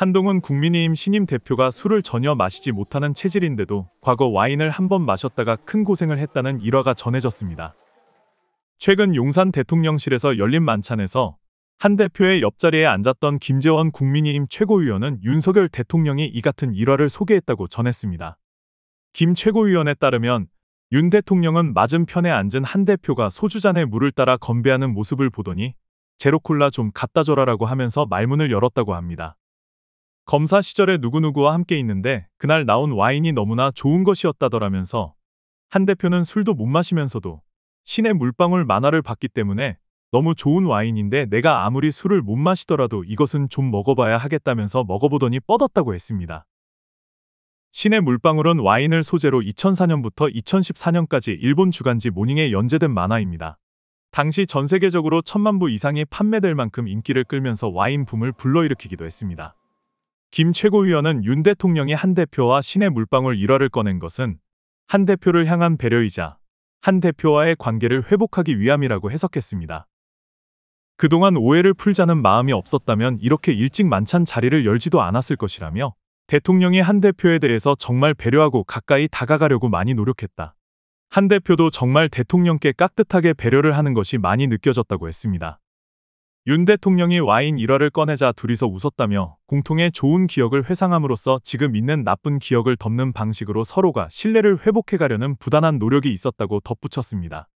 한동훈 국민의힘 신임 대표가 술을 전혀 마시지 못하는 체질인데도 과거 와인을 한 번 마셨다가 큰 고생을 했다는 일화가 전해졌습니다. 최근 용산 대통령실에서 열린 만찬에서 한 대표의 옆자리에 앉았던 김재원 국민의힘 최고위원은 윤석열 대통령이 이 같은 일화를 소개했다고 전했습니다. 김 최고위원에 따르면 윤 대통령은 맞은편에 앉은 한 대표가 소주잔에 물을 따라 건배하는 모습을 보더니 제로콜라 좀 갖다 줘라라고 하면서 말문을 열었다고 합니다. 검사 시절에 누구누구와 함께 있는데 그날 나온 와인이 너무나 좋은 것이었다더라면서 한 대표는 술도 못 마시면서도 신의 물방울 만화를 봤기 때문에 너무 좋은 와인인데 내가 아무리 술을 못 마시더라도 이것은 좀 먹어봐야 하겠다면서 먹어보더니 뻗었다고 했습니다. 신의 물방울은 와인을 소재로 2004년부터 2014년까지 일본 주간지 모닝에 연재된 만화입니다. 당시 전 세계적으로 천만 부 이상이 판매될 만큼 인기를 끌면서 와인 붐을 불러일으키기도 했습니다. 김 최고위원은 윤 대통령이 한 대표와 신의 물방울 일화를 꺼낸 것은 한 대표를 향한 배려이자 한 대표와의 관계를 회복하기 위함이라고 해석했습니다. 그동안 오해를 풀자는 마음이 없었다면 이렇게 일찍 만찬 자리를 열지도 않았을 것이라며 대통령이 한 대표에 대해서 정말 배려하고 가까이 다가가려고 많이 노력했다. 한 대표도 정말 대통령께 깍듯하게 배려를 하는 것이 많이 느껴졌다고 했습니다. 윤 대통령이 와인 1화를 꺼내자 둘이서 웃었다며 공통의 좋은 기억을 회상함으로써 지금 있는 나쁜 기억을 덮는 방식으로 서로가 신뢰를 회복해가려는 부단한 노력이 있었다고 덧붙였습니다.